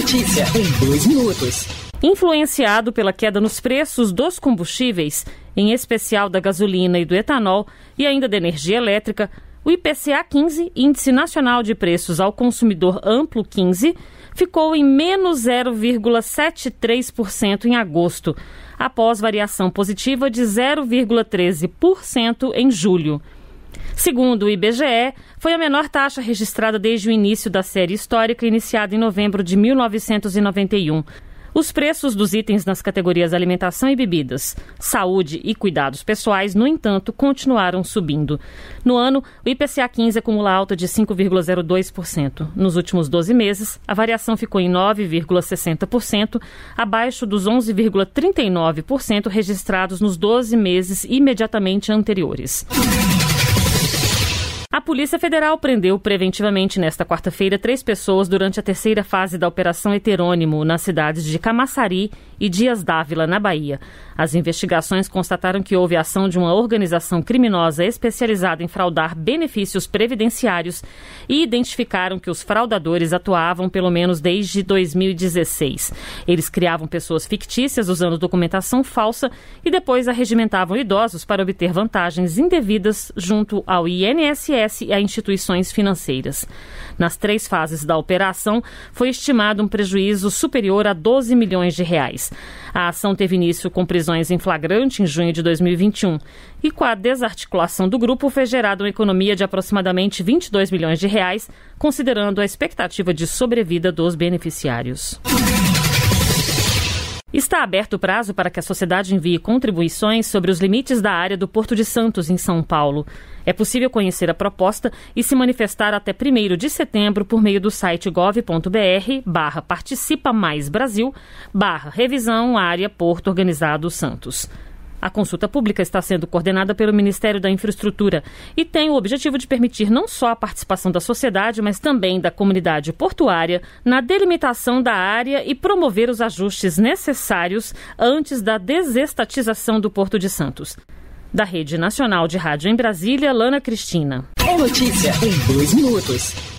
Notícia em dois minutos. Influenciado pela queda nos preços dos combustíveis, em especial da gasolina e do etanol, e ainda da energia elétrica, o IPCA 15, Índice Nacional de Preços ao Consumidor Amplo 15, ficou em menos 0,73% em agosto, após variação positiva de 0,13% em julho. Segundo o IBGE, foi a menor taxa registrada desde o início da série histórica, iniciada em novembro de 1991. Os preços dos itens nas categorias alimentação e bebidas, saúde e cuidados pessoais, no entanto, continuaram subindo. No ano, o IPCA 15 acumula alta de 5,02%. Nos últimos 12 meses, a variação ficou em 9,60%, abaixo dos 11,39% registrados nos 12 meses imediatamente anteriores. A Polícia Federal prendeu preventivamente nesta quarta-feira três pessoas durante a terceira fase da Operação Heterônimo nas cidades de Camaçari e Dias Dávila, na Bahia. As investigações constataram que houve ação de uma organização criminosa especializada em fraudar benefícios previdenciários e identificaram que os fraudadores atuavam pelo menos desde 2016. Eles criavam pessoas fictícias usando documentação falsa e depois arregimentavam idosos para obter vantagens indevidas junto ao INSS e a instituições financeiras. Nas três fases da operação, foi estimado um prejuízo superior a 12 milhões de reais. A ação teve início com prisões em flagrante em junho de 2021 e com a desarticulação do grupo foi gerada uma economia de aproximadamente 22 milhões de reais, considerando a expectativa de sobrevida dos beneficiários. Está aberto o prazo para que a sociedade envie contribuições sobre os limites da área do Porto de Santos, em São Paulo. É possível conhecer a proposta e se manifestar até 1 de setembro por meio do site gov.br barra participa mais Brasil barra revisão área Porto Organizado Santos. A consulta pública está sendo coordenada pelo Ministério da Infraestrutura e tem o objetivo de permitir não só a participação da sociedade, mas também da comunidade portuária na delimitação da área e promover os ajustes necessários antes da desestatização do Porto de Santos. Da Rede Nacional de Rádio em Brasília, Lana Cristina. É notícia em dois minutos.